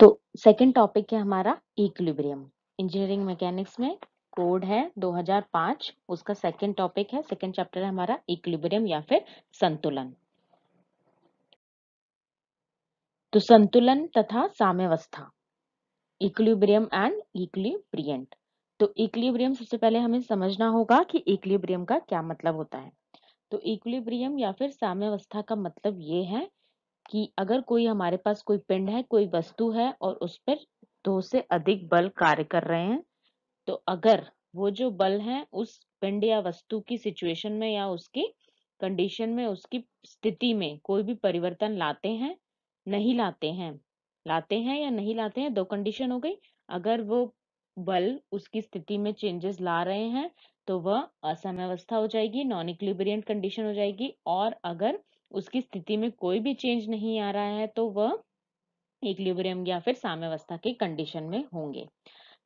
तो second topic है हमारा इक्विलिब्रियम इंजीनियरिंग मैकेनिक्स में कोड है 2005 उसका सेकंड टॉपिक है सेकंड चैप्टर है हमारा इक्विलिब्रियम या फिर संतुलन तो संतुलन तथा साम्यवस्था इक्विलिब्रियम एंड इक्लिब्रियंट तो इक्विलिब्रियम सबसे पहले हमें समझना होगा कि इक्विलिब्रियम का क्या मतलब होता है तो इक्विलिब्रियम या फिर साम्यवस्था का मतलब ये है कि अगर कोई हमारे पास कोई पिंड है, कोई वस्तु है और उस पर दो तो से अधिक बल कार्य कर रहे हैं, तो अगर वो जो बल है उस पिंड या वस्तु की सिचुएशन में या उसकी कंडीशन में उसकी स्थिति में कोई भी परिवर्तन लाते हैं नहीं लाते हैं लाते हैं या नहीं लाते हैं दो कंडीशन हो गई अगर वो बल उसकी स्थिति में चेंजेस ला रहे हैं तो वह असम्यवस्था हो जाएगी नॉन इक्लिबरियंट कंडीशन हो जाएगी और अगर उसकी स्थिति में कोई भी चेंज नहीं आ रहा है तो वह इक्लिब्रियम या फिर साम्यवस्था के कंडीशन में होंगे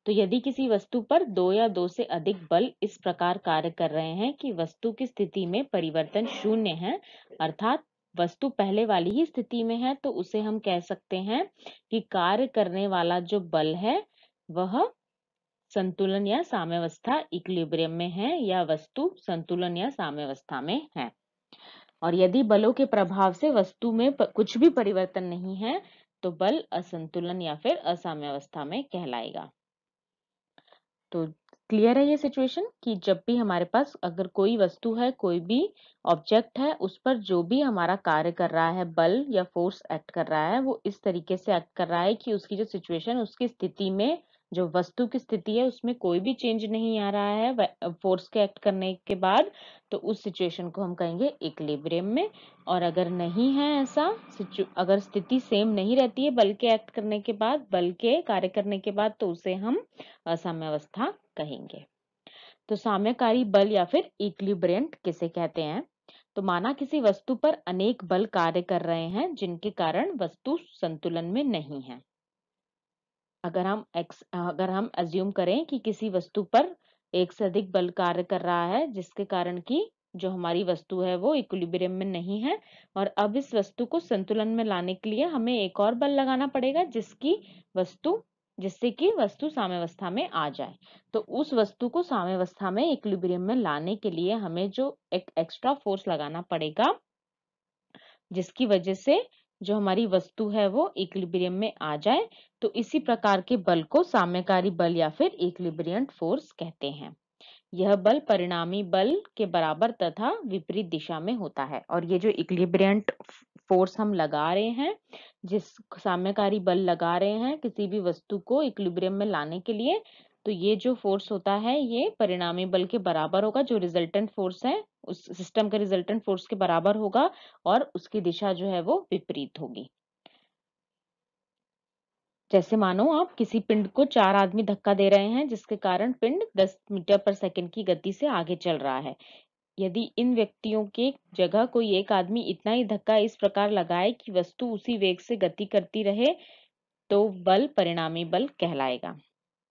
तो यदि किसी वस्तु पर दो या दो से अधिक बल इस प्रकार कार्य कर रहे हैं कि वस्तु की स्थिति में परिवर्तन शून्य है अर्थात वस्तु पहले वाली ही स्थिति में है तो उसे हम कह सकते हैं कि कार्य करने वाला जो बल है वह संतुलन या साम्यवस्था इक्लिब्रियम में है या वस्तु संतुलन या साम्यवस्था में है और यदि बलों के प्रभाव से वस्तु में कुछ भी परिवर्तन नहीं है तो बल असंतुलन या फिर असाम्यवस्था में कहलाएगा तो क्लियर है ये सिचुएशन कि जब भी हमारे पास अगर कोई वस्तु है कोई भी ऑब्जेक्ट है उस पर जो भी हमारा कार्य कर रहा है बल या फोर्स एक्ट कर रहा है वो इस तरीके से एक्ट कर रहा है कि उसकी जो सिचुएशन उसकी स्थिति में जो वस्तु की स्थिति है उसमें कोई भी चेंज नहीं आ रहा है फोर्स के एक्ट करने के बाद तो उस सिचुएशन को हम कहेंगे इक्लिब्रियम में और अगर नहीं है ऐसा अगर स्थिति सेम नहीं रहती है बल के एक्ट करने के बाद बल के कार्य करने के बाद तो उसे हम असाम्यवस्था कहेंगे तो साम्यकारी बल या फिर इक्लिब्रियंट किसे कहते हैं तो माना किसी वस्तु पर अनेक बल कार्य कर रहे हैं जिनके कारण वस्तु संतुलन में नहीं है अगर हम एक्स अगर हम एज्यूम करें कि किसी वस्तु पर एक से अधिक बल कार्य कर रहा है जिसके कारण की जो हमारी वस्तु है वो इक्विलिब्रियम में नहीं है और अब इस वस्तु को संतुलन में लाने के लिए हमें एक और बल लगाना पड़ेगा जिसकी वस्तु जिससे कि वस्तु साम्यवस्था में आ जाए तो उस वस्तु को साम्यवस्था में इक्विलिब्रियम में लाने के लिए हमें जो एक एक्स्ट्रा फोर्स लगाना पड़ेगा जिसकी वजह से जो हमारी वस्तु है वो इक्लिब्रियम में आ जाए तो इसी प्रकार के बल को साम्यकारी बल या फिर इक्विलिब्रियंट फोर्स कहते हैं यह बल परिणामी बल के बराबर तथा विपरीत दिशा में होता है और ये जो इक्लिब्रियंट फोर्स हम लगा रहे हैं जिस साम्यकारी बल लगा रहे हैं किसी भी वस्तु को इक्लिब्रियम में लाने के लिए तो ये जो फोर्स होता है ये परिणामी बल के बराबर होगा जो रिजल्टेंट फोर्स है उस सिस्टम के रिजल्टेंट फोर्स के बराबर होगा और उसकी दिशा जो है वो विपरीत होगी जैसे मानो आप किसी पिंड को चार आदमी धक्का दे रहे हैं जिसके कारण पिंड 10 मीटर पर सेकंड की गति से आगे चल रहा है यदि इन व्यक्तियों के जगह कोई एक आदमी इतना ही धक्का इस प्रकार लगाए कि वस्तु उसी वेग से गति करती रहे तो बल परिणामी बल कहलाएगा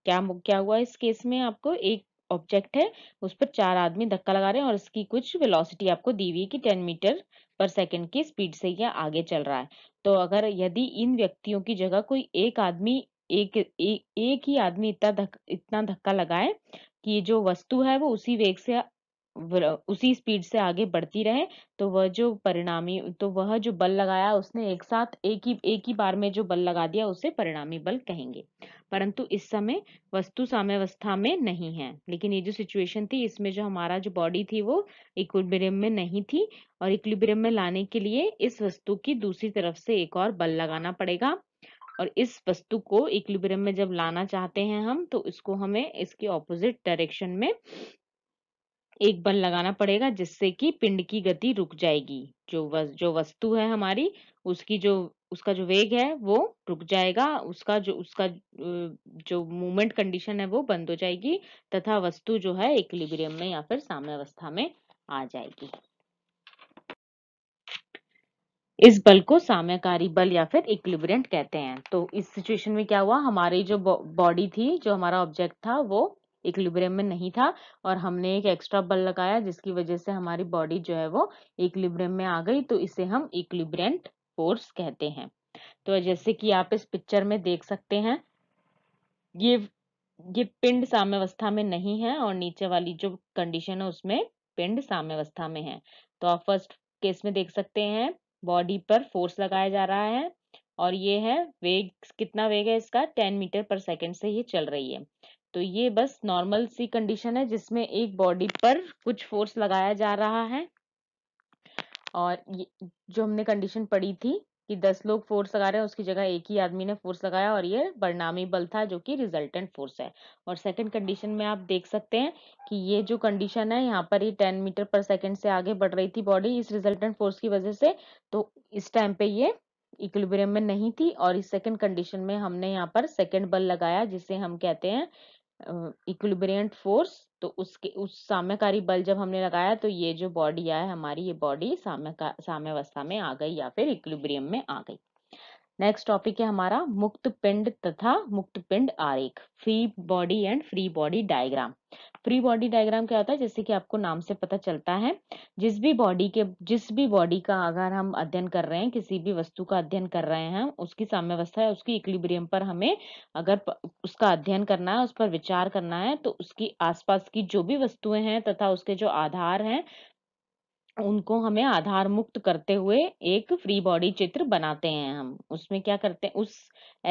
क्या क्या हुआ इस केस में आपको एक ऑब्जेक्ट है उस पर चार आदमी धक्का लगा रहे हैं और इसकी कुछ वेलोसिटी आपको दी हुई है कि टेन मीटर पर सेकंड की स्पीड से यह आगे चल रहा है तो अगर यदि इन व्यक्तियों की जगह कोई एक आदमी एक ए, एक ही आदमी इतना धक, इतना धक्का लगाए कि जो वस्तु है वो उसी वेग से उसी स्पीड से आगे बढ़ती रहे तो वह जो परिणामी तो वह जो बल लगाया उसने एक साथ एक ही एक ही बार में जो बल लगा दिया उसे परिणामी बल कहेंगे परंतु इस समय वस्तु साम्यवस्था में नहीं है लेकिन ये जो सिचुएशन थी इसमें जो हमारा जो बॉडी थी वो इक्विबेरियम में नहीं थी और इक्विलिब्रियम में लाने के लिए इस वस्तु की दूसरी तरफ से एक और बल लगाना पड़ेगा और इस वस्तु को इक्विलिब्रियम में जब लाना चाहते हैं हम तो इसको हमें इसके ऑपोजिट डायरेक्शन में एक बल लगाना पड़ेगा जिससे कि पिंड की गति रुक जाएगी जो वस, जो वस्तु है हमारी उसकी जो उसका जो वेग है वो रुक जाएगा उसका जो उसका जो मूवमेंट कंडीशन है वो बंद हो जाएगी तथा वस्तु जो है इक्विलिब्रियम में या फिर साम्य अवस्था में आ जाएगी इस बल को साम्यकारी बल या फिर इक्विलिब्रियंट कहते हैं तो इस सिचुएशन में क्या हुआ हमारी जो बॉडी थी जो हमारा ऑब्जेक्ट था वो इक्लिब्रियम में नहीं था और हमने एक एक्स्ट्रा बल लगाया जिसकी वजह से हमारी बॉडी जो है वो इक्लिब्रियम में आ गई तो इसे हम इक्लिब्रेंट फोर्स कहते हैं तो जैसे कि आप इस पिक्चर में देख सकते हैं ये ये पिंड साम्यवस्था में नहीं है और नीचे वाली जो कंडीशन है उसमें पिंड साम्यवस्था में है तो आप फर्स्ट केस में देख सकते हैं बॉडी पर फोर्स लगाया जा रहा है और ये है वेग कितना वेग है इसका टेन मीटर पर सेकेंड से ये चल रही है तो ये बस नॉर्मल सी कंडीशन है जिसमें एक बॉडी पर कुछ फोर्स लगाया जा रहा है और ये जो हमने कंडीशन पढ़ी थी कि दस लोग फोर्स लगा रहे हैं उसकी जगह एक ही आदमी ने फोर्स लगाया और ये परिणामी बल था जो कि रिजल्टेंट फोर्स है और सेकंड कंडीशन में आप देख सकते हैं कि ये जो कंडीशन है यहाँ पर ही टेन मीटर पर सेकंड से आगे बढ़ रही थी बॉडी इस रिजल्टेंट फोर्स की वजह से तो इस टाइम पे ये इक्विबरियम में नहीं थी और इस सेकंड कंडीशन में हमने यहाँ पर सेकंड बल लगाया जिसे हम कहते हैं इक्विब्रियंट फोर्स तो उसके उस साम्यकारी बल जब हमने लगाया तो ये जो बॉडी आया हमारी ये बॉडी साम्य साम्यवस्था में आ गई या फिर इक्विब्रियम में आ गई नेक्स्ट टॉपिक है हमारा मुक्त पिंड तथा मुक्त पिंड आरेख free body and free body diagram free body diagram क्या होता है जैसे कि आपको नाम से पता चलता है जिस भी बॉडी के जिस भी बॉडी का अगर हम अध्ययन कर रहे हैं किसी भी वस्तु का अध्ययन कर रहे हैं उसकी साम्यवस्था है उसकी इक्लिब्रियम पर हमें अगर उसका अध्ययन करना है उस पर विचार करना है तो उसकी आसपास की जो भी वस्तुएं हैं तथा उसके जो आधार हैं उनको हमें आधार मुक्त करते हुए एक फ्री बॉडी चित्र बनाते हैं हम उसमें क्या करते हैं उस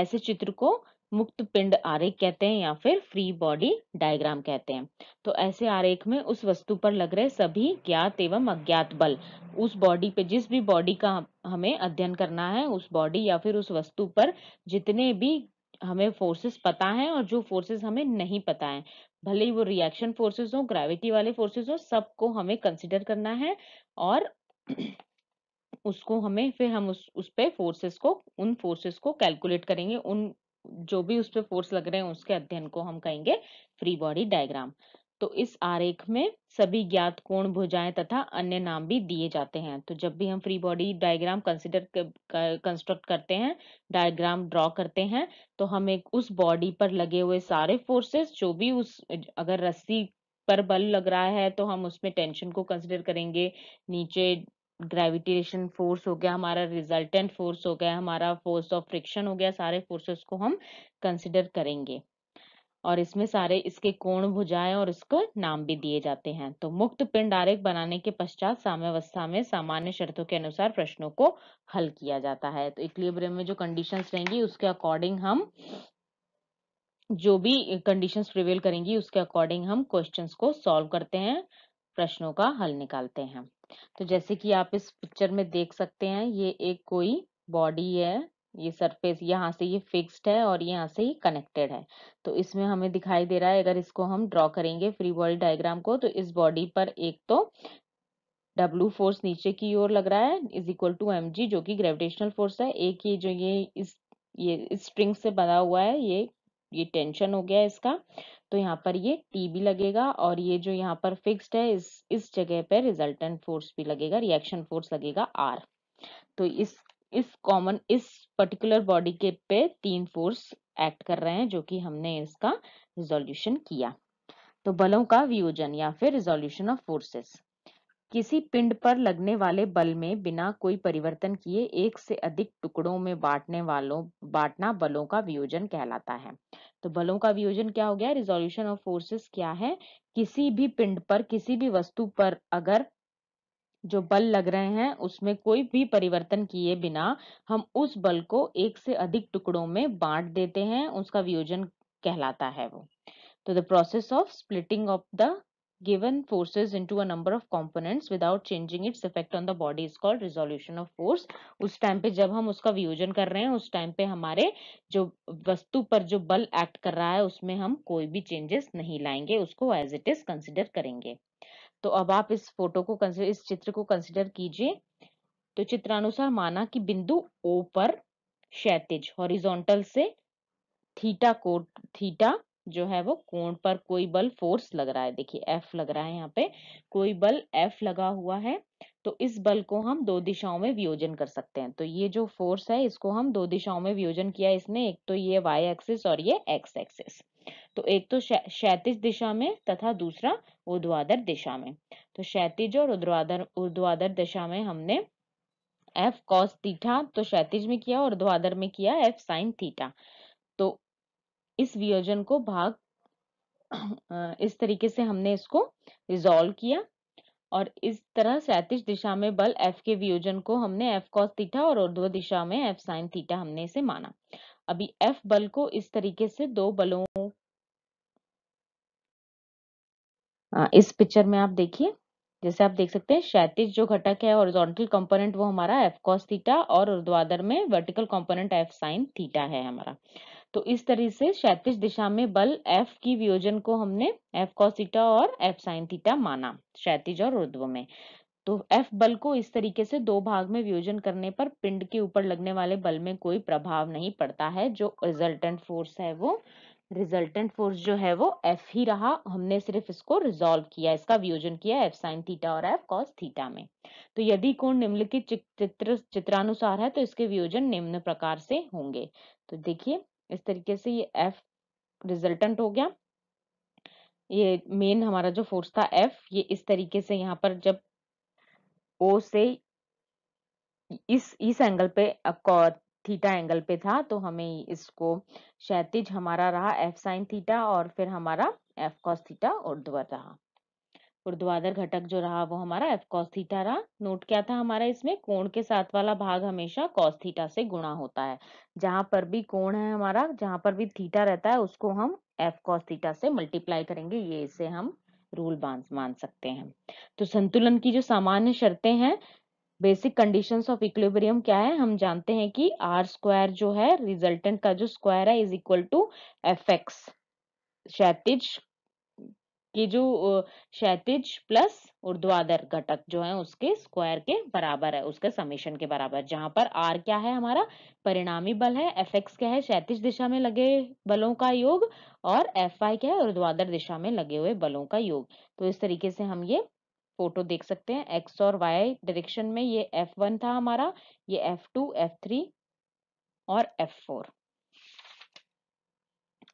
ऐसे चित्र को मुक्त पिंड आरेख कहते हैं या फिर फ्री बॉडी डायग्राम कहते हैं तो ऐसे आरेख में उस वस्तु पर लग रहे सभी ज्ञात एवं अज्ञात बल उस बॉडी पे जिस भी बॉडी का हमें अध्ययन करना है उस बॉडी या फिर उस वस्तु पर जितने भी हमें फोर्सेस पता हैं और जो फोर्सेस हमें नहीं पता है भले ही वो रिएक्शन फोर्सेस हो ग्रेविटी वाले फोर्सेस हो सबको हमें कंसिडर करना है और उसको हमें फिर हम उस उस पर फोर्सेस को उन फोर्सेस को कैलकुलेट करेंगे उन जो भी उस पर फोर्स लग रहे हैं उसके अध्ययन को हम कहेंगे फ्री बॉडी डायग्राम तो इस आरेख में सभी ज्ञात कोण भुजाएं तथा अन्य नाम भी दिए जाते हैं तो जब भी हम free body diagram consider construct करते हैं डायग्राम ड्रॉ करते हैं तो हम एक उस बॉडी पर लगे हुए सारे फोर्सेस जो भी उस अगर रस्सी पर बल लग रहा है तो हम उसमें टेंशन को कंसिडर करेंगे नीचे ग्रेविटेशन फोर्स हो गया हमारा रिजल्टेंट फोर्स हो गया हमारा फोर्स ऑफ फ्रिक्शन हो गया सारे फोर्सेस को हम कंसिडर करेंगे और इसमें सारे इसके कोण भुजाएं और इसको नाम भी दिए जाते हैं तो मुक्त पिंड आरेख बनाने के पश्चात साम्यवस्था में सामान्य शर्तों के अनुसार प्रश्नों को हल किया जाता है तो इक्लिब्रियम में जो कंडीशंस रहेंगी उसके अकॉर्डिंग हम जो भी कंडीशंस प्रिवेल करेंगी उसके अकॉर्डिंग हम क्वेश्चन को सॉल्व करते हैं प्रश्नों का हल निकालते हैं तो जैसे कि आप इस पिक्चर में देख सकते हैं ये एक कोई बॉडी है ये सरफेस यहाँ से ये फिक्स्ड है और यहाँ से ही कनेक्टेड है तो इसमें हमें दिखाई दे रहा है अगर इसको हम ड्रॉ करेंगे फ्री बॉडी डायग्राम को तो इस बॉडी पर एक तो डब्ल्यू फोर्स नीचे की ओर लग रहा है इज इक्वल टू एम जो कि ग्रेविटेशनल फोर्स है एक ये जो ये इस ये स्ट्रिंग से बना हुआ है ये ये टेंशन हो गया है इसका तो यहाँ पर ये टी भी लगेगा और ये जो यहाँ पर फिक्स्ड है इस इस जगह पर रिजल्टेंट फोर्स भी लगेगा रिएक्शन फोर्स लगेगा आर तो इस इस कॉमन इस पर्टिकुलर बॉडी के पे तीन फोर्स एक्ट कर रहे हैं जो कि हमने इसका रिजोल्यूशन किया तो बलों का वियोजन या फिर रिजोल्यूशन ऑफ फोर्सेस किसी पिंड पर लगने वाले बल में बिना कोई परिवर्तन किए एक से अधिक टुकड़ों में बांटने वालों बांटना बलों का वियोजन कहलाता है तो बलों का वियोजन क्या हो गया रिजोल्यूशन ऑफ फोर्सेस क्या है किसी भी पिंड पर किसी भी वस्तु पर अगर जो बल लग रहे हैं उसमें कोई भी परिवर्तन किए बिना हम उस बल को एक से अधिक टुकड़ों में बांट देते हैं उसका वियोजन कहलाता है वो तो the process of splitting of the given forces into a number of components without changing its effect on the body is called resolution of force उस टाइम पे जब हम उसका वियोजन कर रहे हैं उस टाइम पे हमारे जो वस्तु पर जो बल एक्ट कर रहा है उसमें हम कोई भी चेंजेस नहीं लाएंगे उसको एज इट इज कंसिडर करेंगे तो अब आप इस फोटो को कंसिडर इस चित्र को कंसिडर कीजिए तो चित्रानुसार माना कि बिंदु ओ पर क्षैतिज हॉरिजोंटल से थीटा को थीटा जो है वो कोण पर कोई बल फोर्स लग रहा है देखिए एफ लग रहा है यहाँ पे कोई बल एफ लगा हुआ है तो इस बल को हम दो दिशाओं में वियोजन कर सकते हैं तो ये जो फोर्स है इसको हम दो दिशाओं में वियोजन किया इसने एक तो ये वाई एक्सिस और ये एक्स एक्सिस तो एक तो क्षैतिज दिशा में तथा दूसरा उद्वादर दिशा में तो क्षैतिज और उद्वादर उद्वादर दिशा में हमने एफ कॉस थीटा तो क्षैतिज में किया और उद्वादर में किया एफ साइन थीटा तो इस वियोजन को भाग इस तरीके से हमने इसको रिजोल्व किया और इस तरह क्षैतिज दिशा में बल एफ के वियोजन को हमने एफ कॉस थीटा और ऊर्ध्व दिशा में एफ साइन थीटा हमने इसे माना अभी एफ बल को इस तरीके से दो बलों इस पिक्चर में आप देखिए जैसे आप देख सकते हैं क्षैतिज जो घटक है हॉरिजॉन्टल कंपोनेंट वो हमारा एफ कॉस थीटा और उर्द्वादर में vertical component F sine theta है हमारा तो इस तरह से क्षैतिज दिशा में बल एफ की वियोजन को हमने एफ कॉस थीटा और एफ साइन थीटा माना क्षैतिज और ऊर्ध्व में तो एफ बल को इस तरीके से दो भाग में वियोजन करने पर पिंड के ऊपर लगने वाले बल में कोई प्रभाव नहीं पड़ता है जो रिजल्टेंट फोर्स है वो रिजल्टेंट फोर्स जो है वो एफ ही रहा हमने सिर्फ इसको रिजोल्व किया इसका वियोजन किया एफ साइन थीटा और एफ कॉस थीटा में तो यदि कोण निम्नलिखित चित्र चित्रानुसार है तो इसके वियोजन निम्न प्रकार से होंगे तो देखिए इस तरीके से ये एफ रिजल्टेंट हो गया ये मेन हमारा जो फोर्स था एफ ये इस तरीके से यहाँ पर जब ओ से इस इस एंगल पे थीटा एंगल पे था तो हमें इसको क्षैतिज हमारा रहा एफ साइन थीटा और फिर हमारा एफ कॉस थीटा ऊर्ध्वर रहा उर्द्वादर घटक जो रहा वो हमारा एफ कॉस थीटा रहा नोट क्या था हमारा इसमें कोण के साथ वाला भाग हमेशा कॉस थीटा से गुणा होता है जहां पर भी कोण है हमारा जहां पर भी थीटा रहता है उसको हम एफ कॉस थीटा से मल्टीप्लाई करेंगे ये इसे हम रूल मान सकते हैं तो संतुलन की जो सामान्य शर्तें हैं बेसिक कंडीशंस ऑफ इक्विलिब्रियम क्या है हम जानते हैं कि आर स्क्वायर जो है रिजल्टेंट का जो स्क्वायर है is equal to F X क्षैतिज की जो क्षैतिज प्लस उर्द्वादर घटक जो है उसके स्क्वायर के बराबर है उसके समीशन के बराबर जहां पर आर क्या है हमारा परिणामी बल है एफ एक्स क्या है क्षैतिज दिशा में लगे बलों का योग और एफ आई क्या है उर्द्वादर दिशा में लगे हुए बलों का योग तो इस तरीके से हम ये फोटो देख सकते हैं एक्स और वाई डायरेक्शन में ये एफ वन था हमारा ये एफ टू एफ थ्री और एफ फोर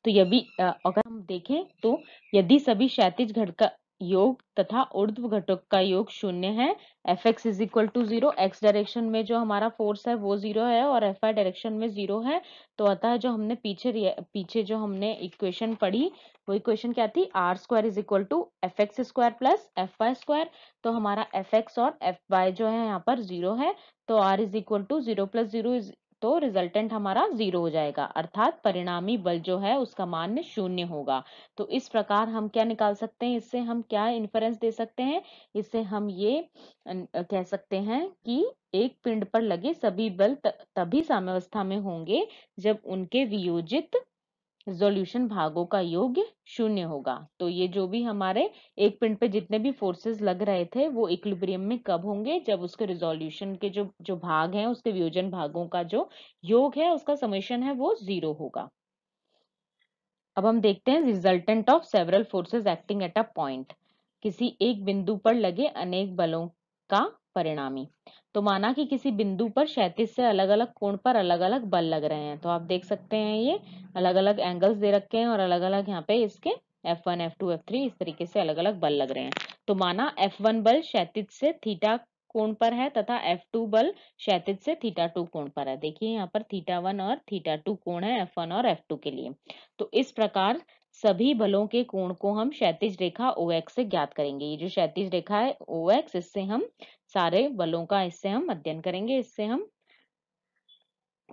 तो यदि अगर हम देखें तो यदि सभी क्षैतिज घटक योग तथा उर्ध्व घटक का योग शून्य है F X is equal to zero X direction में जो हमारा फोर्स है वो जीरो है और एफ आई डायरेक्शन में जीरो है तो अतः जो हमने पीछे पीछे जो हमने इक्वेशन पढ़ी वो इक्वेशन क्या थी R square is equal to F X square plus F Y square तो हमारा एफ एक्स और एफ वाई जो है यहाँ पर जीरो है तो R is equal to zero plus zero is तो रिजल्टेंट हमारा जीरो हो जाएगा अर्थात परिणामी बल जो है उसका मान शून्य होगा तो इस प्रकार हम क्या निकाल सकते हैं इससे हम क्या इन्फ्रेंस दे सकते हैं इससे हम ये कह सकते हैं कि एक पिंड पर लगे सभी बल तभी साम्यवस्था में होंगे जब उनके वियोजित सोल्यूशन भागों का योग शून्य होगा तो ये जो भी हमारे एक पिंड पे जितने भी फोर्सेस लग रहे थे वो इक्लिब्रियम में कब होंगे जब उसके रिजोल्यूशन के जो जो भाग हैं उसके वियोजन भागों का जो योग है उसका समेशन है वो जीरो होगा अब हम देखते हैं resultant of several forces acting at a point किसी एक बिंदु पर लगे अनेक बलों का परिणामी तो माना कि किसी बिंदु पर क्षैतिज से अलग अलग कोण पर अलग अलग बल लग रहे हैं तो आप देख सकते हैं ये अलग अलग एंगल्स दे रखे हैं और अलग अलग यहाँ पे इसके F1, F2, F3 इस तरीके से अलग अलग बल लग रहे हैं तो माना F1 बल क्षैतिज से थीटा कोण पर है तथा F2 बल क्षैतिज से थीटा टू कोण पर है देखिए यहाँ पर थीटा वन और थीटा टू कोण है F1 और F2 के लिए तो इस प्रकार सभी बलों के कोण को हम क्षैतिज रेखा ओ एक्स से ज्ञात करेंगे ये जो क्षैतिज रेखा है ओ एक्स इससे हम सारे बलों का इससे हम अध्ययन करेंगे इससे हम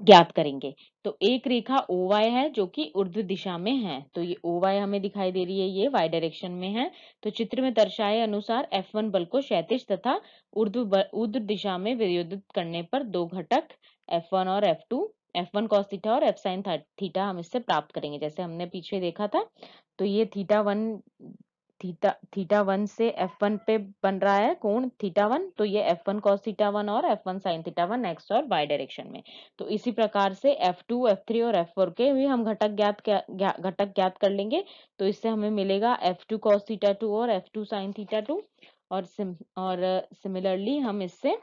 ज्ञात करेंगे तो एक रेखा ओ वाई है जो कि उर्ध दिशा में है तो ये ओ वाई हमें दिखाई दे रही है ये वाई डायरेक्शन में है तो चित्र में दर्शाए अनुसार एफ वन बल को क्षैतिज तथा उर्ध उर्ध दिशा में विरोधित करने पर दो घटक एफ वन और F two F one cos theta और एफ साइन थीटा हम इससे प्राप्त करेंगे जैसे हमने पीछे देखा था तो ये theta one theta theta one से एफ वन पे बन रहा है कोण थीटा वन तो ये F one cos theta one और F one sine theta one X और वाई डायरेक्शन में तो इसी प्रकार से एफ टू एफ थ्री और एफ फोर के भी हम घटक ज्ञात घटक ज्ञात कर लेंगे तो इससे हमें मिलेगा F two cos theta two और F two sine theta two और सिम और सिमिलरली हम इससे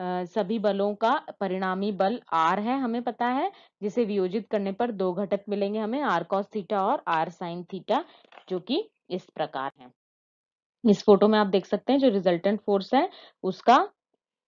सभी बलों का परिणामी बल आर है हमें पता है जिसे वियोजित करने पर दो घटक मिलेंगे हमें आर कॉस थीटा और आर साइन थीटा जो कि इस प्रकार है इस फोटो में आप देख सकते हैं जो रिजल्टेंट फोर्स है उसका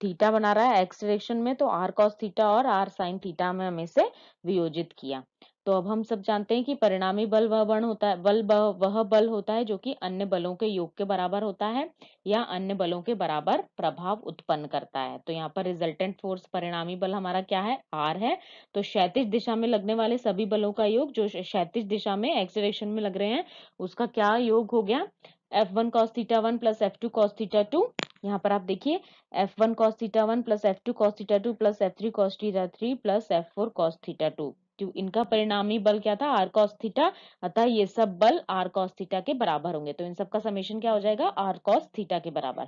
थीटा बना रहा है एक्स डायरेक्शन में तो आर कॉस थीटा और आर साइन थीटा में हमें से वियोजित किया तो अब हम सब जानते हैं कि परिणामी बल वह बल होता है बल वह बल होता है जो कि अन्य बलों के योग के बराबर होता है या अन्य बलों के बराबर प्रभाव उत्पन्न करता है तो यहाँ पर रिजल्टेंट फोर्स परिणामी बल हमारा क्या है आर है तो क्षैतिज दिशा में लगने वाले सभी बलों का योग जो क्षैतिज दिशा में एक्स में लग रहे हैं उसका क्या योग हो गया F one cos theta one plus F two cos theta two यहाँ पर आप देखिए F one cos theta one plus F two cos theta two plus F three cos theta three plus F four cos theta two two तो इनका परिणामी बल क्या था आर कॉस थीटा अतः ये सब बल आर कॉस थीटा के बराबर होंगे तो इन सबका समेशन क्या हो जाएगा आर कॉस थीटा के बराबर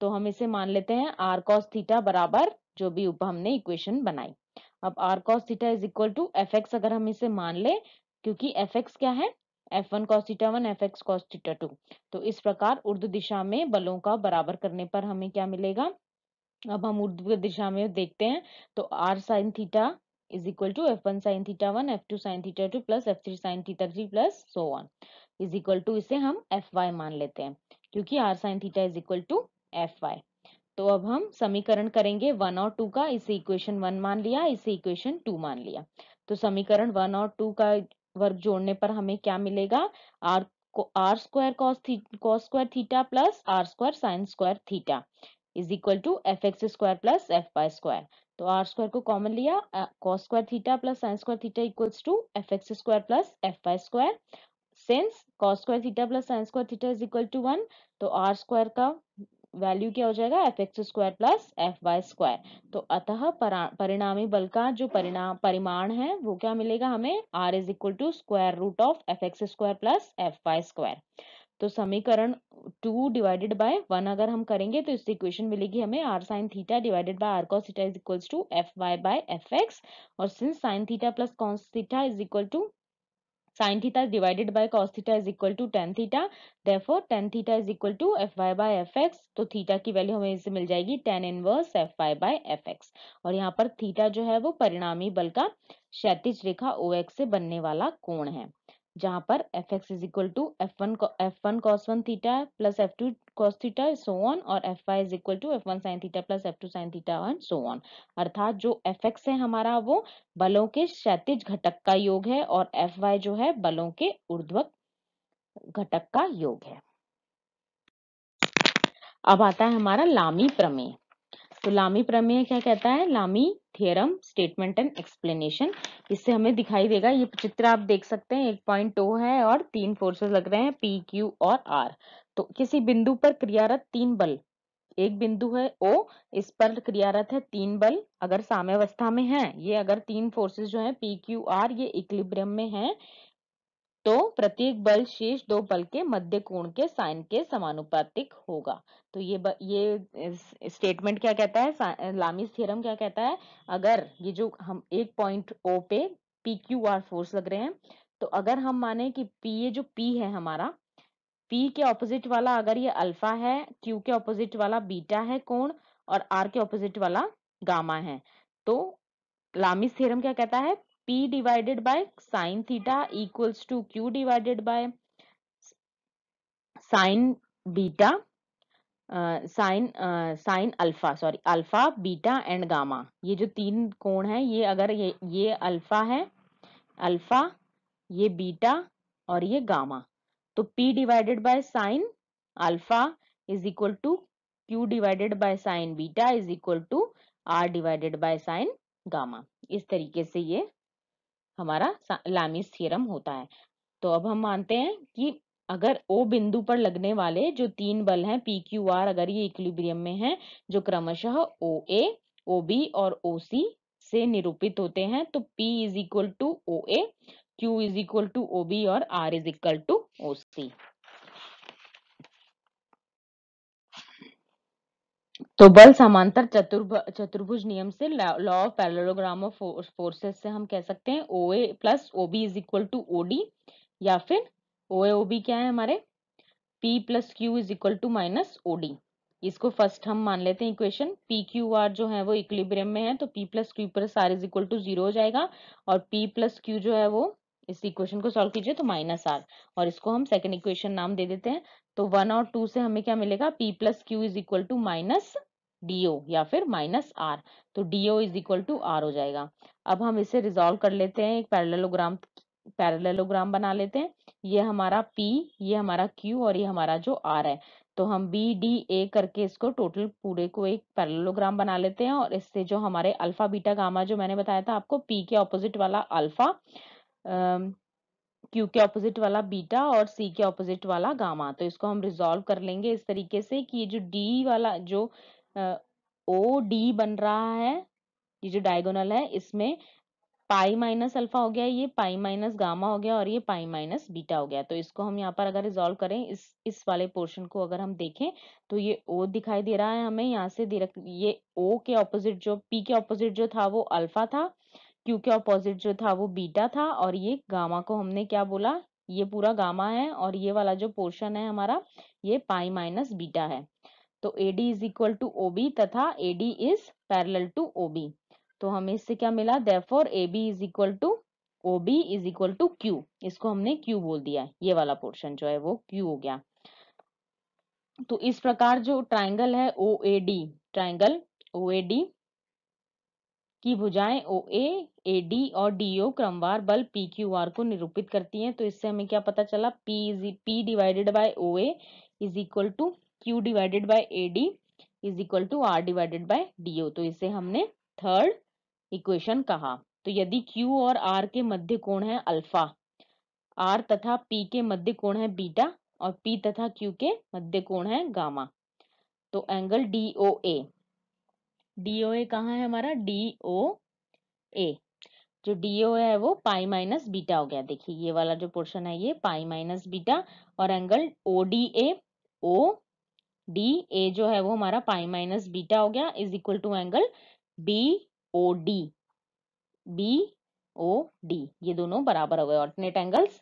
तो हम इसे मान लेते हैं आर कॉस थीटा बराबर जो भी उप हमने इक्वेशन बनाई अब R cos theta is equal to F X अगर हम इसे मान ले क्योंकि एफ एक्स क्या है F one cos theta one F X cos theta two तो इस प्रकार उर्द दिशा में बलों का बराबर करने पर हमें क्या मिलेगा अब हम उर्द दिशा में देखते हैं तो R sine theta is equal to f1 sin theta 1 f2 sin theta 2 plus f3 sin theta 3 plus so on is equal to इसे हम fy मान लेते हैं क्योंकि r sin theta is equal to fy तो अब हम समीकरण करेंगे 1 और 2 का इसे इक्वेशन 1 मान लिया इसे इक्वेशन 2 मान लिया तो समीकरण 1 और 2 का वर्ग जोड़ने पर हमें क्या मिलेगा r r R square cos cos square theta plus r square sin square theta is equal to fx X square plus F square तो आर स्क्वायर को कॉमन लिया cos square theta plus sine square theta equals to F X square plus F Y square since cos square theta plus sine square theta is equal to one तो R square का value क्या हो जाएगा F X square plus F Y square तो अतः परिणामी बल का जो परिणाम परिमाण है वो क्या मिलेगा हमें R is equal to square root of F X square plus F Y square तो समीकरण टू डिवाइडेड बाय वन अगर हम करेंगे तो इससे इक्वेशन मिलेगी हमें R sine theta divided by R cos theta is equal to F Y by F X और since sine theta plus cos theta is equal to sine theta divided by cos theta is equal to tan theta tan tan theta is equal to F Y by F X तो theta की value हमें इससे मिल जाएगी tan inverse F Y by F X और यहाँ पर theta जो है वो परिणामी बल का क्षैतिज रेखा ओ एक्स से बनने वाला कोण है जहां पर F X is equal to F one F one cos one theta plus F two cos theta so on और F Y is equal to F one sine theta plus F two sine theta one so on अर्थात जो F x है हमारा वो बलों के क्षैतिज घटक का योग है और एफ वाई जो है बलों के ऊर्ध्वक घटक का योग है अब आता है हमारा लामी प्रमेय तो लामी प्रमेय क्या कहता है लामी थियरम स्टेटमेंट एंड एक्सप्लेनेशन इससे हमें दिखाई देगा ये चित्र आप देख सकते हैं एक पॉइंट टू है और तीन फोर्सेस लग रहे हैं पी क्यू और आर तो किसी बिंदु पर क्रियारत तीन बल एक बिंदु है ओ इस पर क्रियारत है तीन बल अगर साम्यवस्था में है ये अगर तीन फोर्सेस जो है पी क्यू आर ये इक्लिब्रियम में है तो प्रत्येक बल शेष दो बल के मध्य कोण के साइन के समानुपातिक होगा तो ये ब, ये स्टेटमेंट क्या कहता है लामिस थ्योरम क्या कहता है अगर ये जो हम एक पॉइंट ओ पे पी क्यू आर फोर्स लग रहे हैं तो अगर हम माने कि पी ये जो पी है हमारा पी के ऑपोजिट वाला अगर ये अल्फा है क्यू के ऑपोजिट वाला बीटा है कोण और आर के ऑपोजिट वाला गामा है तो लामिस थ्योरम क्या कहता है p divided by sine theta equals to q divided by sine beta uh, sine uh, sine alpha sorry alpha beta and gamma ये जो तीन कोण है ये अगर ये ये अल्फा है अल्फा ये बीटा और ये गामा तो p divided by sine alpha is equal to q divided by sine beta is equal to r divided by sine gamma इस तरीके से ये हमारा लैमिस थ्योरम होता है तो अब हम मानते हैं कि अगर ओ बिंदु पर लगने वाले जो तीन बल हैं पी क्यू आर अगर ये इक्विलिब्रियम में हैं जो क्रमशः ओ ए ओ बी और ओ सी से निरूपित होते हैं तो P is equal to O A Q is equal to O B और R is equal to O C तो बल समांतर चतुर्भ चतुर्भुज नियम से law of parallelogram of forces से हम कह सकते हैं O A plus O B is equal to O D या फिर ओ ए ओ बी क्या है हमारे P plus Q is equal to minus O D इसको फर्स्ट हम मान लेते हैं इक्वेशन पी क्यू आर जो है वो इक्विलिब्रियम में है तो P plus Q plus R is equal to zero हो जाएगा और पी प्लस क्यू जो है वो इस इक्वेशन को सॉल्व कीजिए तो माइनस आर और इसको हम सेकेंड इक्वेशन नाम दे देते हैं तो वन और टू से हमें क्या मिलेगा P plus Q is equal to minus D O या फिर माइनस आर तो O is equal to R हो जाएगा अब हम इसे रिजोल्व कर लेते हैं एक पैरेललोग्राम पैरेललोग्राम बना लेते हैं ये हमारा P ये हमारा Q और ये हमारा जो R है तो हम बी डी ए करके इसको टोटल पूरे को एक पैरेललोग्राम बना लेते हैं और इससे जो हमारे अल्फा बीटा गामा जो मैंने बताया था आपको P के ऑपोजिट वाला अल्फा क्यू के ऑपोजिट वाला बीटा और सी के ऑपोजिट वाला गामा तो इसको हम रिजोल्व कर लेंगे इस तरीके से कि ये जो डी वाला जो ओ डी बन रहा है ये जो डायगोनल है इसमें पाई माइनस अल्फा हो गया ये पाई माइनस गामा हो गया और ये पाई माइनस बीटा हो गया तो इसको हम यहाँ पर अगर रिजोल्व करें इस इस वाले पोर्शन को अगर हम देखें तो ये ओ दिखाई दे रहा है हमें यहाँ से ये ओ के ऑपोजिट जो पी के ऑपोजिट जो था वो अल्फा था क्यू के ऑपोजिट जो था वो बीटा था और ये गामा को हमने क्या बोला ये पूरा गामा है और ये वाला जो पोर्शन है हमारा ये पाई माइनस बीटा है तो A D is equal to O B तथा A D is parallel to O B तो हमें इससे क्या मिला for A B is equal to O B is equal to Q इसको हमने क्यू बोल दिया ये वाला पोर्शन जो है वो क्यू हो गया तो इस प्रकार जो ट्राइंगल है O A D triangle O A D की भुजाएं ओ ए ए डी और डी ओ क्रमवार बल पी क्यू आर को निरूपित करती हैं तो इससे हमें क्या पता चला P is P divided by O A is equal to Q divided by A D is equal to R divided by D O तो इसे हमने थर्ड इक्वेशन कहा तो यदि क्यू और आर के मध्य कोण है अल्फा आर तथा पी के मध्य कोण है बीटा और पी तथा क्यू के मध्य कोण है गामा तो angle D O A D O A कहाँ है हमारा डी ओ ए जो डी ओ है वो पाई माइनस बीटा हो गया देखिए ये वाला जो पोर्शन है ये पाई माइनस बीटा और angle O D A O D A जो है वो हमारा पाई माइनस बीटा हो गया is equal to angle B O D B O D ये दोनों बराबर हो गए ऑल्टरनेट एंगल्स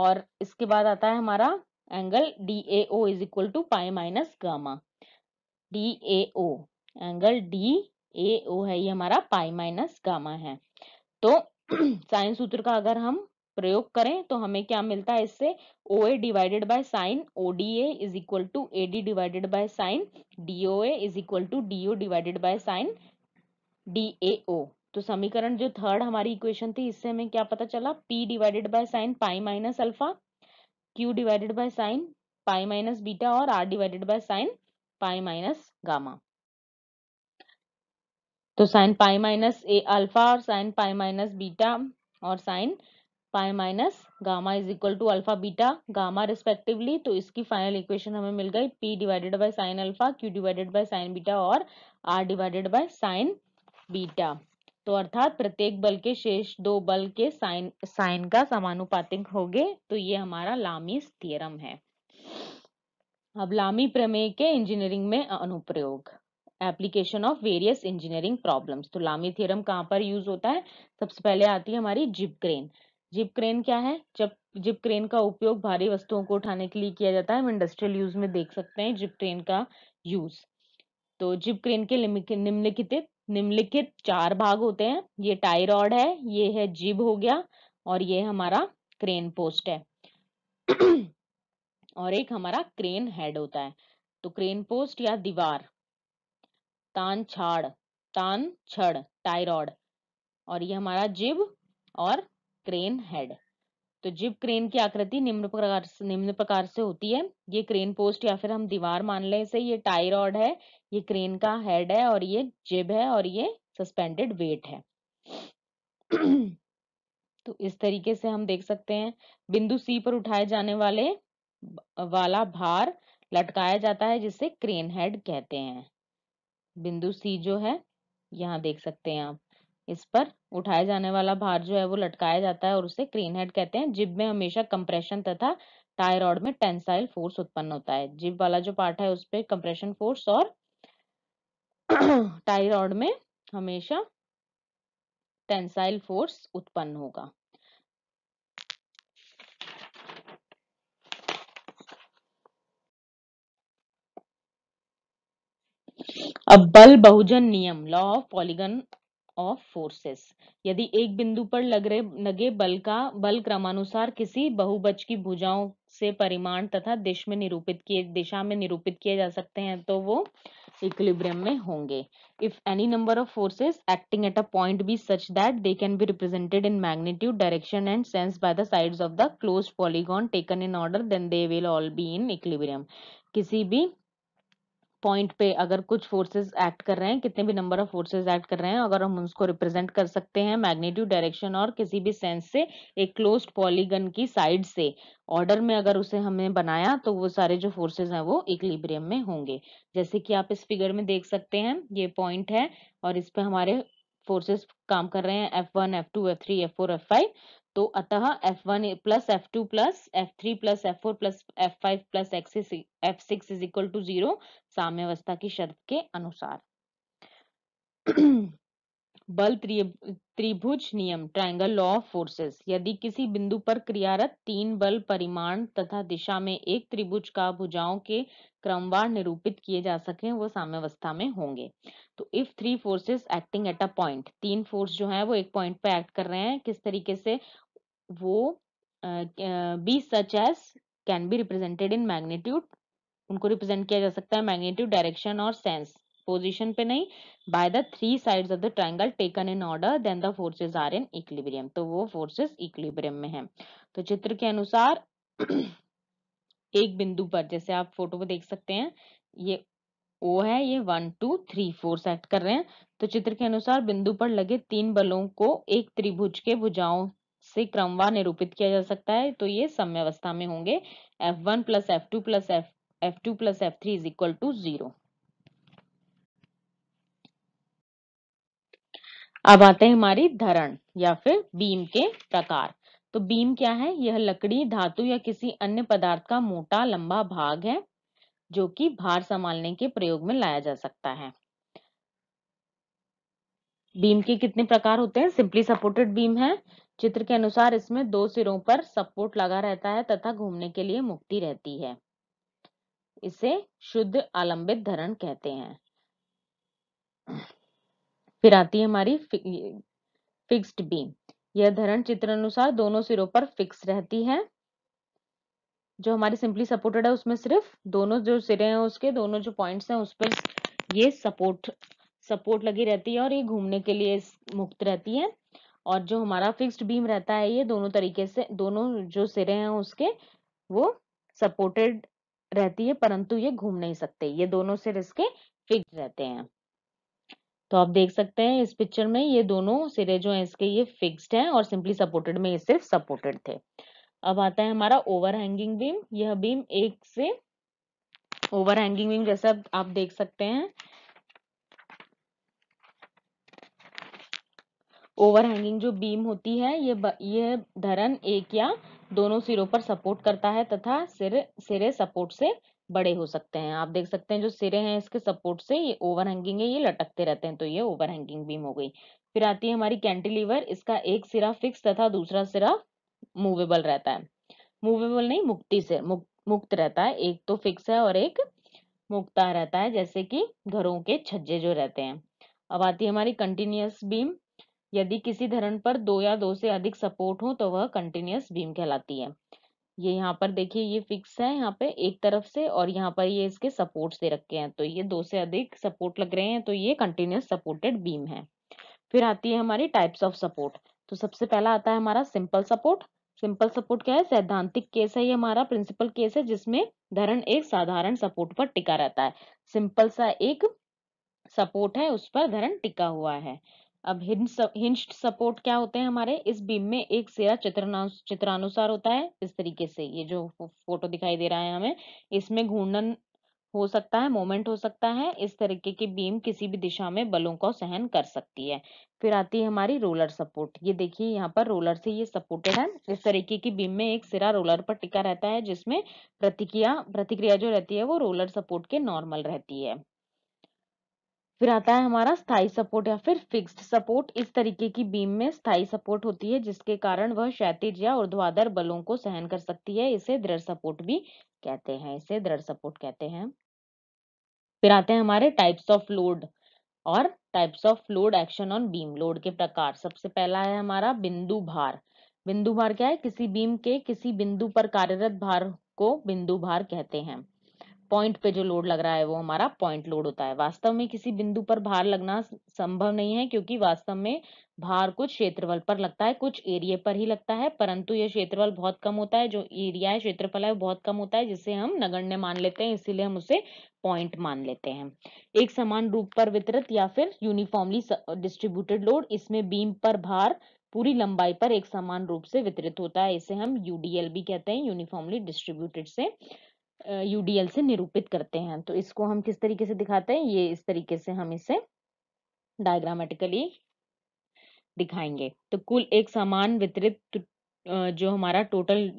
और इसके बाद आता है हमारा angle D A O is equal to pi minus gamma D A O angle D A O है ये हमारा पाई माइनस गामा है तो साइन सूत्र का अगर हम प्रयोग करें तो हमें क्या मिलता है इससे O A divided by sine O D A is equal to A D divided by sine D O A is equal to D O divided by sine D A O तो समीकरण जो थर्ड हमारी equation थी इससे हमें क्या पता चला P divided by sine pi minus alpha Q divided by sine pi minus beta और R divided by sine pi minus gamma तो sine pi minus a alpha और साइन पाई माइनस बीटा और sine pi minus gamma is equal to alpha beta gamma respectively तो इसकी final equation हमें मिल गई P divided by sine alpha Q divided by sine beta और R divided by sine beta तो अर्थात प्रत्येक बल के शेष दो बल के साइन साइन का समानुपातिक हो गए तो ये हमारा लामी थियरम है अब लामी प्रमेय के इंजीनियरिंग में अनुप्रयोग application of various engineering problems तो लामी थ्योरम कहाँ पर यूज होता है सबसे पहले आती है हमारी जिप क्रेन जिप क्रेन क्या है जब जिप क्रेन का उपयोग भारी वस्तुओं को उठाने के लिए किया जाता है हम इंडस्ट्रियल यूज में देख सकते हैं जिप क्रेन का यूज तो जिप क्रेन के निम्नलिखित निम्नलिखित चार भाग होते हैं ये टाई रॉड है ये है जिब हो गया और ये हमारा क्रेन पोस्ट है और एक हमारा क्रेन हेड होता है तो क्रेन पोस्ट या दीवार तान छाड़ तान छड़ टायरॉड और ये हमारा जिब और क्रेन हेड तो जिब क्रेन की आकृति निम्न प्रकार से निम्न प्रकार से होती है ये क्रेन पोस्ट या फिर हम दीवार मान लें इसे ये टायरॉड है ये क्रेन का हेड है और ये जिब है और ये सस्पेंडेड वेट है तो इस तरीके से हम देख सकते हैं बिंदु सी पर उठाए जाने वाले वाला भार लटकाया जाता है जिसे क्रेन हेड कहते हैं बिंदु सी जो है यहाँ देख सकते हैं आप इस पर उठाए जाने वाला भार जो है वो लटकाया जाता है और उसे क्रेन हेड कहते हैं जिब में हमेशा कंप्रेशन तथा टायरॉड में टेंसाइल फोर्स उत्पन्न होता है जिब वाला जो पार्ट है उस पर कंप्रेशन फोर्स और टायरॉड में हमेशा टेंसाइल फोर्स उत्पन्न होगा अब बल बहुजन नियम law of polygon of forces यदि एक बिंदु पर लग रहे लगे बल का बल क्रमानुसार किसी बहुबच की भुजाओं से परिमाण तथा दिश में निरूपित किए दिशा में निरूपित किए जा सकते हैं तो वो इक्विलिब्रियम में होंगे if any number of forces acting at a point be such that they can be represented in magnitude direction and sense by the sides of the closed polygon taken in order then they will all be in equilibrium किसी भी point पे अगर कुछ forces act कर रहे हैं कितने भी नंबर ऑफ फोर्सेस एक्ट कर रहे हैं अगर हम उसको रिप्रेजेंट कर सकते हैं मैग्नेट्यूड डायरेक्शन और किसी भी सेंस से एक क्लोज्ड पॉलीगन की साइड से ऑर्डर में अगर उसे हमने बनाया तो वो सारे जो फोर्सेस हैं वो इक्लिब्रियम में होंगे जैसे कि आप इस फिगर में देख सकते हैं ये पॉइंट है और इस पर हमारे फोर्सेस काम कर रहे हैं F F1, F F3, F F5 तो अतः F1 one plus F two plus F three plus F four plus F five plus X F six is equal to zero साम्यवस्था की शर्त के अनुसार बल त्रिभुज नियम ट्रायंगल लॉ ऑफ फोर्सेस यदि किसी बिंदु पर क्रियारत तीन बल परिमाण तथा दिशा में एक त्रिभुज का भुजाओं के क्रमवार निरूपित किए जा सके वो साम्यवस्था में होंगे तो if three forces acting at a point तीन फोर्स जो है वो एक पॉइंट पे एक्ट कर रहे हैं किस तरीके से वो be such as can be represented in magnitude उनको रिप्रेजेंट किया जा सकता है मैग्नीट्यूड डायरेक्शन और सेंस पोजिशन पे नहीं by the three side of the triangle taken in order then the forces are in equilibrium तो वो फोर्सेज इक्लिब्रियम में है तो चित्र के अनुसार एक बिंदु पर जैसे आप फोटो को देख सकते हैं ये ओ है ये one two three four set कर रहे हैं तो चित्र के अनुसार बिंदु पर लगे तीन बलों को एक त्रिभुज के भुजाओं से क्रमवार निरूपित किया जा सकता है तो ये अवस्था में होंगे F one plus F two plus F F two plus F three is equal to zero अब आते हैं हमारी धरण या फिर बीम के प्रकार तो बीम क्या है यह लकड़ी धातु या किसी अन्य पदार्थ का मोटा लंबा भाग है जो कि भार संभालने के प्रयोग में लाया जा सकता है बीम के कितने प्रकार होते हैं सिंपली सपोर्टेड बीम है चित्र के अनुसार इसमें दो सिरों पर सपोर्ट लगा रहता है तथा घूमने के लिए मुक्ति रहती है इसे शुद्ध आलंबित धरण कहते हैं फिर आती है हमारी फिक्स्ड बीम यह धरण चित्र अनुसार दोनों सिरों पर फिक्स रहती है जो हमारी सिंपली सपोर्टेड है उसमें सिर्फ दोनों जो सिरे हैं उसके दोनों जो पॉइंट्स हैं उस पर ये सपोर्ट सपोर्ट लगी रहती है और ये घूमने के लिए मुक्त रहती है और जो हमारा फिक्स्ड बीम रहता है ये दोनों तरीके से दोनों जो सिरे हैं उसके वो सपोर्टेड रहती है परंतु ये घूम नहीं सकते ये दोनों सिर इसके फिक्स रहते हैं तो आप देख सकते हैं इस पिक्चर में ये दोनों सिरे जो हैं इसके ये फिक्स्ड हैं और सिंपली सपोर्टेड में ये सिर्फ सपोर्टेड थे अब आता है हमारा ओवर हैंगिंग बीम यह बीम एक से ओवर हैंगिंग बीम जैसा आप देख सकते हैं ओवरहैंगिंग जो बीम होती है ये ये धरन एक या दोनों सिरों पर सपोर्ट करता है तथा सिरे सिरे सपोर्ट से बड़े हो सकते हैं आप देख सकते हैं जो सिरे हैं इसके सपोर्ट से ये ओवरहैंगिंग है ये लटकते रहते हैं तो ये ओवरहैंगिंग बीम हो गई फिर आती है हमारी कैंटिलीवर इसका एक सिरा फिक्स तथा दूसरा सिरा मूवेबल रहता है मूवेबल नहीं मुक्ति से मुक, मुक्त रहता है एक तो फिक्स है और एक मुक्ता रहता है जैसे कि घरों के छज्जे जो रहते हैं अब आती है हमारी कंटिन्यूस बीम यदि किसी धरण पर दो या दो से अधिक सपोर्ट हो तो वह कंटिन्यूस बीम कहलाती है ये यहाँ पर देखिए ये फिक्स है यहाँ पे एक तरफ से और यहाँ पर ये इसके सपोर्ट्स दे रखे हैं तो ये दो से अधिक सपोर्ट लग रहे हैं तो ये कंटिन्यूस सपोर्टेड बीम है फिर आती है हमारी टाइप्स ऑफ सपोर्ट तो सबसे पहला आता है हमारा सिंपल सपोर्ट सिंपल सपोर्ट क्या है सैद्धांतिक केस है ये हमारा प्रिंसिपल केस है जिसमें धरण एक साधारण सपोर्ट पर टिका रहता है सिंपल सा एक सपोर्ट है उस पर धरण टिका हुआ है अब हिंस्ड सपोर्ट क्या होते हैं हमारे इस बीम में एक सिरा चित्रानुसार होता है इस तरीके से ये जो फोटो दिखाई दे रहा है हमें इसमें घूर्णन हो सकता है मोमेंट हो सकता है इस तरीके की बीम किसी भी दिशा में बलों को सहन कर सकती है फिर आती है हमारी रोलर सपोर्ट ये देखिए यहाँ पर रोलर से ये सपोर्टेड है इस तरीके की बीम में एक सिरा रोलर पर टिका रहता है जिसमें प्रतिक्रिया प्रतिक्रिया जो रहती है वो रोलर सपोर्ट के नॉर्मल रहती है फिर आता है हमारा स्थाई सपोर्ट या फिर फिक्स्ड सपोर्ट इस तरीके की बीम में स्थाई सपोर्ट होती है जिसके कारण वह क्षैतिज या ऊर्ध्वाधर बलों को सहन कर सकती है इसे दृढ़ सपोर्ट भी कहते हैं इसे दृढ़ सपोर्ट कहते हैं फिर आते हैं हमारे टाइप्स ऑफ लोड और types of load action on beam load के प्रकार सबसे पहला है हमारा बिंदु भार बिंदु भार क्या है किसी बीम के किसी बिंदु पर कार्यरत भार को बिंदु भार कहते हैं पॉइंट पे जो लोड लग रहा है वो हमारा पॉइंट लोड होता है वास्तव में किसी बिंदु पर भार लगना संभव नहीं है क्योंकि वास्तव में भार कुछ क्षेत्रफल पर लगता है कुछ एरिया पर ही लगता है परंतु यह क्षेत्रफल बहुत कम होता है जो एरिया है क्षेत्रफल है बहुत कम होता है जिसे हम नगण्य मान लेते हैं इसीलिए हम उसे पॉइंट मान लेते हैं एक समान रूप पर वितरित या फिर यूनिफॉर्मली डिस्ट्रीब्यूटेड लोड इसमें बीम पर भार पूरी लंबाई पर एक समान रूप से वितरित होता है इसे हम यूडीएल भी कहते हैं यूनिफॉर्मली डिस्ट्रीब्यूटेड से यूडीएल से निरूपित करते हैं तो इसको हम किस तरीके से दिखाते हैं ये इस तरीके से हम इसे डायग्रामेटिकली दिखाएंगे तो कुल एक समान वितरित जो हमारा टोटल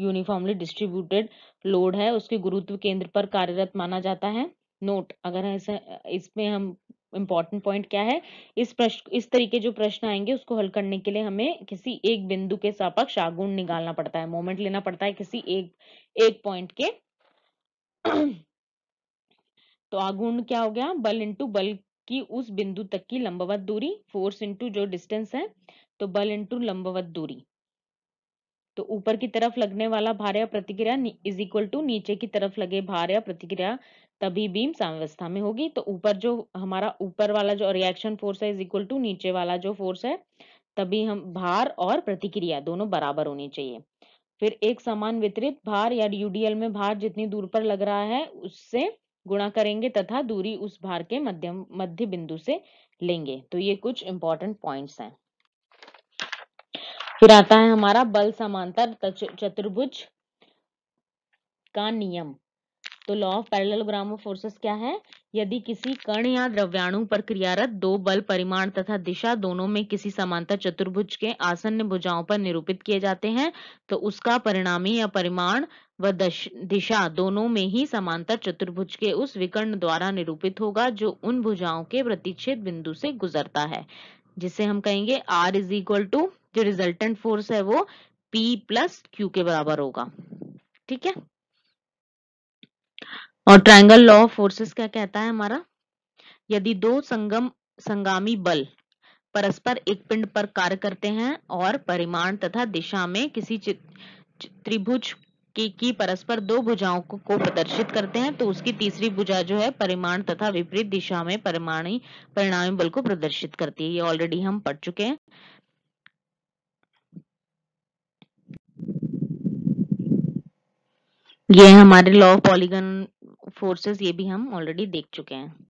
यूनिफॉर्मली डिस्ट्रीब्यूटेड लोड है उसके गुरुत्व केंद्र पर कार्यरत माना जाता है नोट अगर ऐसा इसमें हम इम्पॉर्टेंट पॉइंट क्या है इस प्रश्न इस तरीके जो प्रश्न आएंगे उसको हल करने के लिए हमें किसी एक बिंदु के सापक्ष आगुण निकालना पड़ता है मोमेंट लेना पड़ता है किसी एक एक पॉइंट के तो आघूर्ण क्या हो गया बल इंटू बल की उस बिंदु तक की लंबवत दूरी फोर्स इंटू जो डिस्टेंस है तो बल इंटू लंबवत दूरी तो ऊपर की तरफ लगने वाला भार या प्रतिक्रिया इज इक्वल टू नीचे की तरफ लगे भार या प्रतिक्रिया तभी बीम साम्यवस्था में होगी तो ऊपर जो हमारा ऊपर वाला जो रिएक्शन फोर्स है इज इक्वल टू नीचे वाला जो फोर्स है तभी हम भार और प्रतिक्रिया दोनों बराबर होनी चाहिए फिर एक समान वितरित भार या यूडीएल में भार जितनी दूर पर लग रहा है उससे गुणा करेंगे तथा दूरी उस भार के मध्यम मध्य बिंदु से लेंगे तो ये कुछ इंपॉर्टेंट पॉइंट्स हैं फिर आता है हमारा बल समांतर चतुर्भुज का नियम तो law of parallelogram of forces क्या है यदि किसी कण या द्रव्याणु पर क्रियारत दो बल परिमाण तथा दिशा दोनों में किसी समांतर चतुर्भुज के आसन्न भुजाओं पर निरूपित किए जाते हैं तो उसका परिणामी या परिमाण व दिशा दोनों में ही समांतर चतुर्भुज के उस विकर्ण द्वारा निरूपित होगा जो उन भुजाओं के प्रतिच्छेद बिंदु से गुजरता है जिसे हम कहेंगे आर इज इक्वल टू जो रिजल्टेंट फोर्स है वो पी प्लस क्यू के बराबर होगा ठीक है और ट्रायंगल लॉ ऑफ फोर्सेस क्या कहता है हमारा यदि दो संगम संगामी बल परस्पर एक पिंड पर कार्य करते हैं और परिमाण तथा दिशा में किसी त्रिभुज की, की परस्पर दो भुजाओं को, को प्रदर्शित करते हैं तो उसकी तीसरी भुजा जो है परिमाण तथा विपरीत दिशा में परिमाणी परिणामी बल को प्रदर्शित करती है ये ऑलरेडी हम पढ़ चुके हैं ये हमारे लॉ पॉलीगन फोर्सेस ये भी हम ऑलरेडी देख चुके हैं